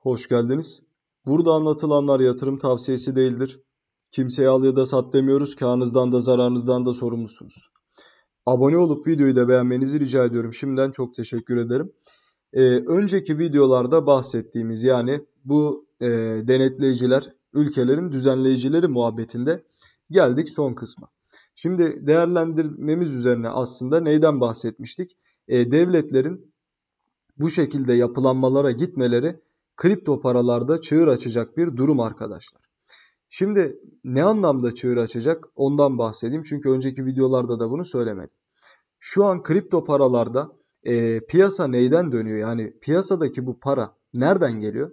Hoş geldiniz. Burada anlatılanlar yatırım tavsiyesi değildir. Kimseye al ya da sat demiyoruz. Karnınızdan da zararınızdan da sorumlusunuz. Abone olup videoyu da beğenmenizi rica ediyorum. Şimdiden çok teşekkür ederim. Ee, önceki videolarda bahsettiğimiz yani bu e, denetleyiciler, ülkelerin düzenleyicileri muhabbetinde geldik son kısma. Şimdi değerlendirmemiz üzerine aslında neyden bahsetmiştik? E, devletlerin bu şekilde yapılanmalara gitmeleri kripto paralarda çığır açacak bir durum arkadaşlar. Şimdi ne anlamda çığır açacak ondan bahsedeyim. Çünkü önceki videolarda da bunu söylemedim. Şu an kripto paralarda e, piyasa neyden dönüyor? Yani piyasadaki bu para nereden geliyor?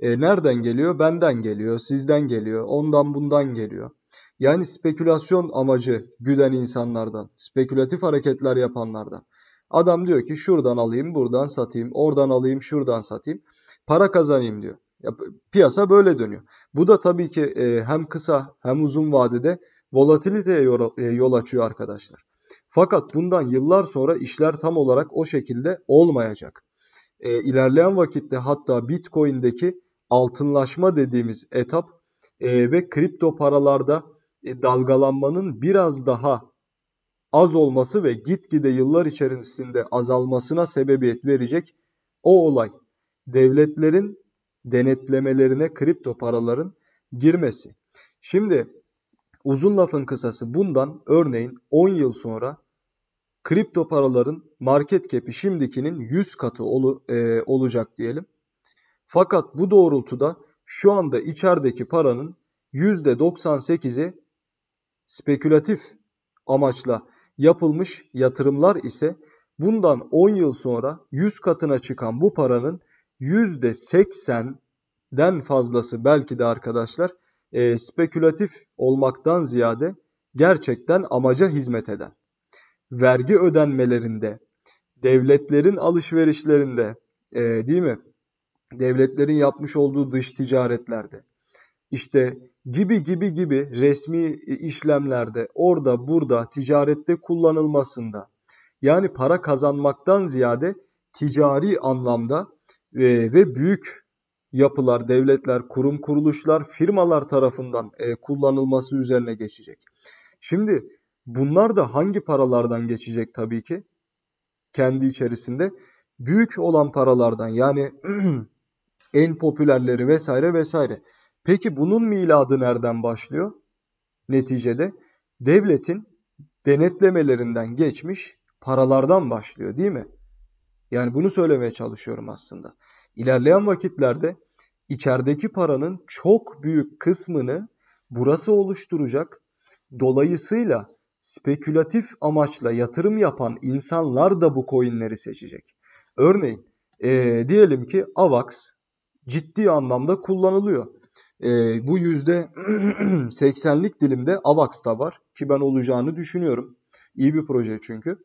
E, nereden geliyor? Benden geliyor, sizden geliyor, ondan bundan geliyor. Yani spekülasyon amacı güden insanlardan, spekülatif hareketler yapanlardan. Adam diyor ki şuradan alayım, buradan satayım, oradan alayım, şuradan satayım. Para kazanayım diyor. Ya, piyasa böyle dönüyor. Bu da tabii ki e, hem kısa hem uzun vadede volatiliteye yol, e, yol açıyor arkadaşlar. Fakat bundan yıllar sonra işler tam olarak o şekilde olmayacak. E, ilerleyen vakitte hatta Bitcoin'deki altınlaşma dediğimiz etap e, ve kripto paralarda e, dalgalanmanın biraz daha az olması ve gitgide yıllar içerisinde azalmasına sebebiyet verecek o olay devletlerin denetlemelerine kripto paraların girmesi. Şimdi uzun lafın kısası bundan örneğin 10 yıl sonra kripto paraların market cap'i şimdikinin 100 katı ol, e, olacak diyelim. Fakat bu doğrultuda şu anda içerideki paranın %98'i spekülatif amaçla yapılmış yatırımlar ise bundan 10 yıl sonra 100 katına çıkan bu paranın %80'den fazlası belki de arkadaşlar e, spekülatif olmaktan ziyade gerçekten amaca hizmet eden. Vergi ödenmelerinde, devletlerin alışverişlerinde e, değil mi? Devletlerin yapmış olduğu dış ticaretlerde, işte gibi gibi gibi resmi e, işlemlerde orada burada ticarette kullanılmasında yani para kazanmaktan ziyade ticari anlamda e, ve büyük yapılar, devletler, kurum kuruluşlar, firmalar tarafından e, kullanılması üzerine geçecek. Şimdi bunlar da hangi paralardan geçecek tabii ki? Kendi içerisinde büyük olan paralardan yani en popülerleri vesaire vesaire. Peki bunun miladı nereden başlıyor? Neticede devletin denetlemelerinden geçmiş paralardan başlıyor değil mi? Yani bunu söylemeye çalışıyorum aslında. İlerleyen vakitlerde içerideki paranın çok büyük kısmını burası oluşturacak. Dolayısıyla spekülatif amaçla yatırım yapan insanlar da bu coinleri seçecek. Örneğin ee, diyelim ki AVAX ciddi anlamda kullanılıyor. E, bu yüzde %80'lik dilimde Avax da var ki ben olacağını düşünüyorum. İyi bir proje çünkü.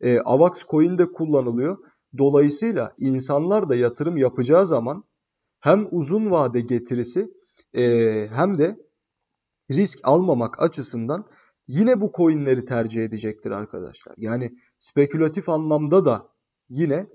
E, ee, AVAX coin de kullanılıyor. Dolayısıyla insanlar da yatırım yapacağı zaman hem uzun vade getirisi e, hem de risk almamak açısından yine bu coinleri tercih edecektir arkadaşlar. Yani spekülatif anlamda da yine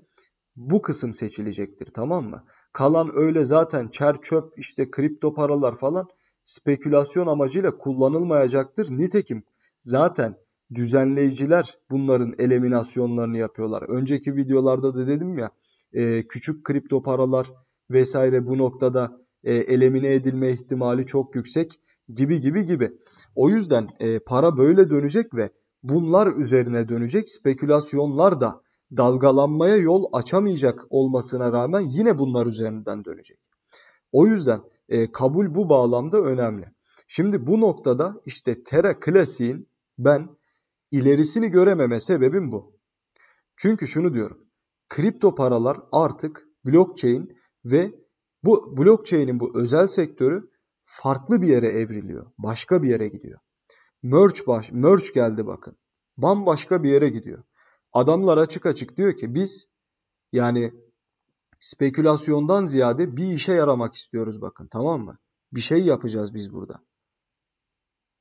bu kısım seçilecektir tamam mı? Kalan öyle zaten çer çöp işte kripto paralar falan spekülasyon amacıyla kullanılmayacaktır. Nitekim zaten düzenleyiciler bunların eliminasyonlarını yapıyorlar. Önceki videolarda da dedim ya e, küçük kripto paralar vesaire bu noktada e, elemine edilme ihtimali çok yüksek gibi gibi gibi. O yüzden e, para böyle dönecek ve bunlar üzerine dönecek spekülasyonlar da dalgalanmaya yol açamayacak olmasına rağmen yine bunlar üzerinden dönecek. O yüzden e, kabul bu bağlamda önemli. Şimdi bu noktada işte Terra Klasiğin ben ilerisini görememe sebebim bu. Çünkü şunu diyorum. Kripto paralar artık blockchain ve bu blockchain'in bu özel sektörü farklı bir yere evriliyor. Başka bir yere gidiyor. Merge baş, merge geldi bakın. Bambaşka bir yere gidiyor. Adamlar açık açık diyor ki biz yani spekülasyondan ziyade bir işe yaramak istiyoruz bakın tamam mı? Bir şey yapacağız biz burada.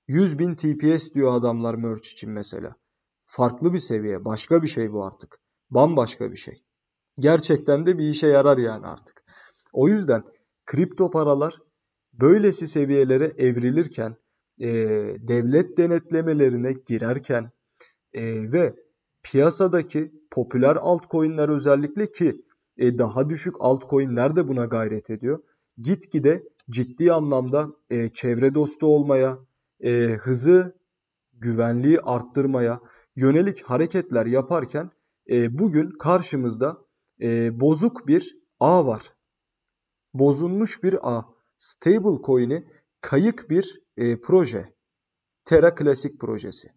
100 bin TPS diyor adamlar merch için mesela. Farklı bir seviye. Başka bir şey bu artık. Bambaşka bir şey. Gerçekten de bir işe yarar yani artık. O yüzden kripto paralar böylesi seviyelere evrilirken, e, devlet denetlemelerine girerken e, ve piyasadaki popüler altcoin'ler özellikle ki e, daha düşük altcoin'ler de buna gayret ediyor. Gitgide ciddi anlamda e, çevre dostu olmaya, e, hızı, güvenliği arttırmaya yönelik hareketler yaparken e, bugün karşımızda e, bozuk bir ağ var. Bozulmuş bir ağ. Stable coin'i kayık bir e, proje. Terra Classic projesi.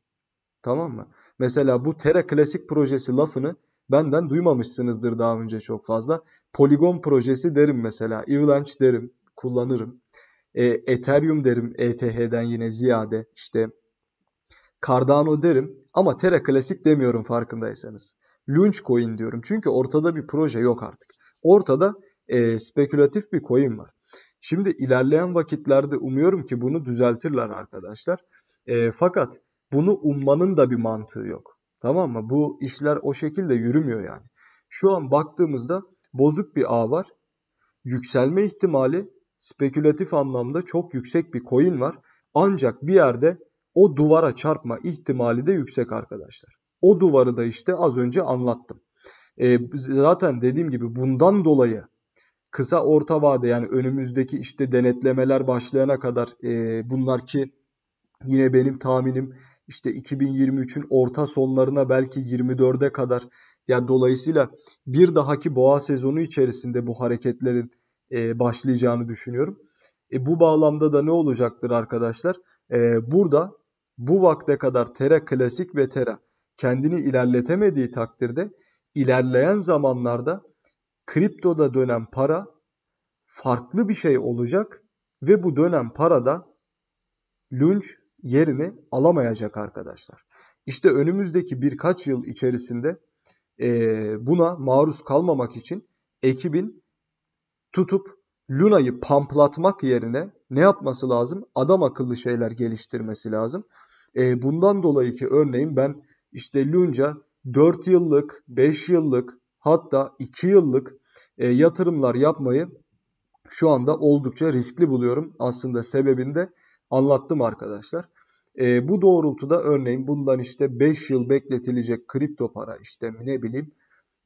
Tamam mı? Mesela bu Terra Klasik projesi lafını benden duymamışsınızdır daha önce çok fazla. Polygon projesi derim mesela. Avalanche derim. Kullanırım. E, Ethereum derim ETH'den yine ziyade. işte Cardano derim. Ama Terra Klasik demiyorum farkındaysanız. Launch coin diyorum. Çünkü ortada bir proje yok artık. Ortada e, spekülatif bir coin var. Şimdi ilerleyen vakitlerde umuyorum ki bunu düzeltirler arkadaşlar. E, fakat bunu ummanın da bir mantığı yok. Tamam mı? Bu işler o şekilde yürümüyor yani. Şu an baktığımızda bozuk bir ağ var. Yükselme ihtimali spekülatif anlamda çok yüksek bir coin var. Ancak bir yerde o duvara çarpma ihtimali de yüksek arkadaşlar. O duvarı da işte az önce anlattım. E, zaten dediğim gibi bundan dolayı kısa orta vade yani önümüzdeki işte denetlemeler başlayana kadar e, bunlar ki yine benim tahminim işte 2023'ün orta sonlarına belki 24'e kadar yani dolayısıyla bir dahaki boğa sezonu içerisinde bu hareketlerin e, başlayacağını düşünüyorum. E, bu bağlamda da ne olacaktır arkadaşlar? E, burada bu vakte kadar Tera klasik ve Tera kendini ilerletemediği takdirde ilerleyen zamanlarda kriptoda dönen para farklı bir şey olacak ve bu dönem parada Lunch yerini alamayacak arkadaşlar. İşte önümüzdeki birkaç yıl içerisinde e, buna maruz kalmamak için ekibin tutup Luna'yı pamplatmak yerine ne yapması lazım? Adam akıllı şeyler geliştirmesi lazım. E, bundan dolayı ki örneğin ben işte Lunca 4 yıllık, 5 yıllık hatta 2 yıllık e, yatırımlar yapmayı şu anda oldukça riskli buluyorum. Aslında sebebinde anlattım arkadaşlar. E, bu doğrultuda örneğin bundan işte 5 yıl bekletilecek kripto para işte ne bileyim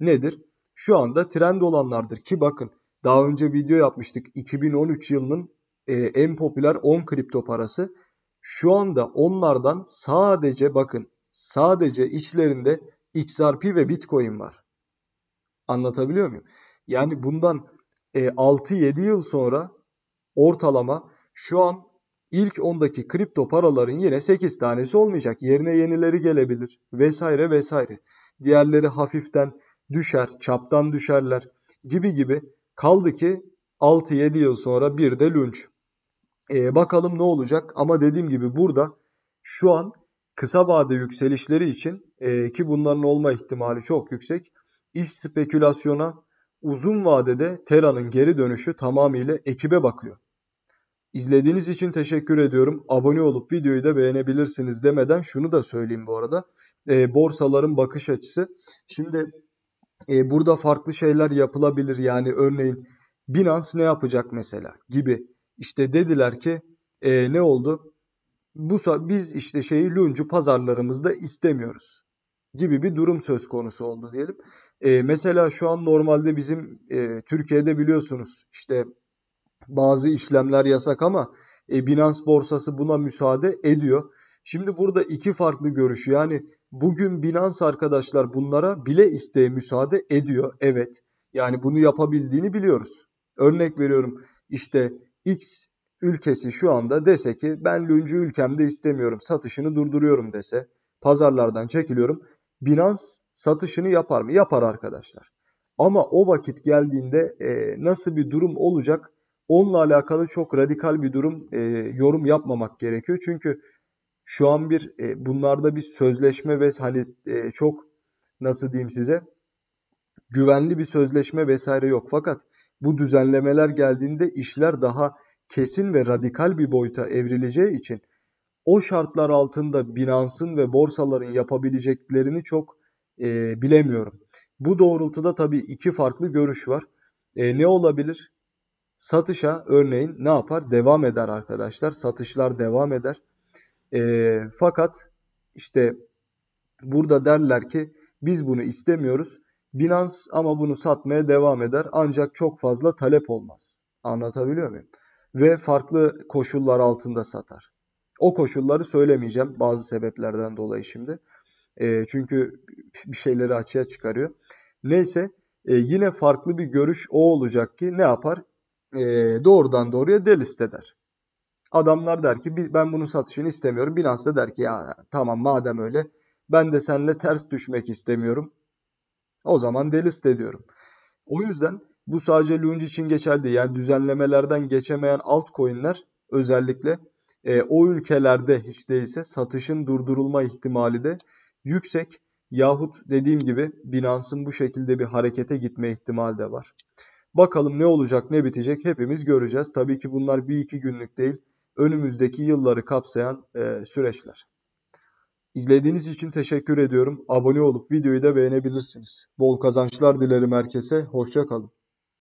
nedir? Şu anda trend olanlardır ki bakın daha önce video yapmıştık 2013 yılının e, en popüler 10 kripto parası. Şu anda onlardan sadece bakın sadece içlerinde XRP ve Bitcoin var. Anlatabiliyor muyum? Yani bundan e, 6-7 yıl sonra ortalama şu an İlk 10'daki kripto paraların yine 8 tanesi olmayacak. Yerine yenileri gelebilir vesaire vesaire. Diğerleri hafiften düşer, çaptan düşerler gibi gibi. Kaldı ki 6-7 yıl sonra bir de lunch. Ee, bakalım ne olacak ama dediğim gibi burada şu an kısa vade yükselişleri için e, ki bunların olma ihtimali çok yüksek. İş spekülasyona uzun vadede Terra'nın geri dönüşü tamamıyla ekibe bakıyor. İzlediğiniz için teşekkür ediyorum. Abone olup videoyu da beğenebilirsiniz demeden şunu da söyleyeyim bu arada. E, borsaların bakış açısı. Şimdi e, burada farklı şeyler yapılabilir. Yani örneğin Binance ne yapacak mesela gibi. İşte dediler ki e, ne oldu? Bu biz işte şeyi luncu pazarlarımızda istemiyoruz gibi bir durum söz konusu oldu diyelim. E, mesela şu an normalde bizim e, Türkiye'de biliyorsunuz işte bazı işlemler yasak ama e, Binance borsası buna müsaade ediyor. Şimdi burada iki farklı görüş yani bugün Binance arkadaşlar bunlara bile isteğe müsaade ediyor. Evet yani bunu yapabildiğini biliyoruz. Örnek veriyorum işte X ülkesi şu anda dese ki ben lüncü ülkemde istemiyorum satışını durduruyorum dese pazarlardan çekiliyorum. Binance satışını yapar mı? Yapar arkadaşlar. Ama o vakit geldiğinde e, nasıl bir durum olacak onunla alakalı çok radikal bir durum e, yorum yapmamak gerekiyor. Çünkü şu an bir e, bunlarda bir sözleşme ve hani e, çok nasıl diyeyim size güvenli bir sözleşme vesaire yok. Fakat bu düzenlemeler geldiğinde işler daha kesin ve radikal bir boyuta evrileceği için o şartlar altında Binance'ın ve borsaların yapabileceklerini çok e, bilemiyorum. Bu doğrultuda tabii iki farklı görüş var. E, ne olabilir? Satışa örneğin ne yapar? Devam eder arkadaşlar. Satışlar devam eder. E, fakat işte burada derler ki biz bunu istemiyoruz. Binance ama bunu satmaya devam eder. Ancak çok fazla talep olmaz. Anlatabiliyor muyum? Ve farklı koşullar altında satar. O koşulları söylemeyeceğim bazı sebeplerden dolayı şimdi. E, çünkü bir şeyleri açığa çıkarıyor. Neyse e, yine farklı bir görüş o olacak ki ne yapar? e, doğrudan doğruya delist eder. Adamlar der ki ben bunun satışını istemiyorum. Binance da der ki ya tamam madem öyle ben de seninle ters düşmek istemiyorum. O zaman delist ediyorum. O yüzden bu sadece Lunge için geçerli Yani düzenlemelerden geçemeyen altcoin'ler özellikle e, o ülkelerde hiç değilse satışın durdurulma ihtimali de yüksek. Yahut dediğim gibi Binance'ın bu şekilde bir harekete gitme ihtimali de var. Bakalım ne olacak ne bitecek hepimiz göreceğiz. Tabii ki bunlar bir iki günlük değil. Önümüzdeki yılları kapsayan e, süreçler. İzlediğiniz için teşekkür ediyorum. Abone olup videoyu da beğenebilirsiniz. Bol kazançlar dilerim herkese. Hoşçakalın.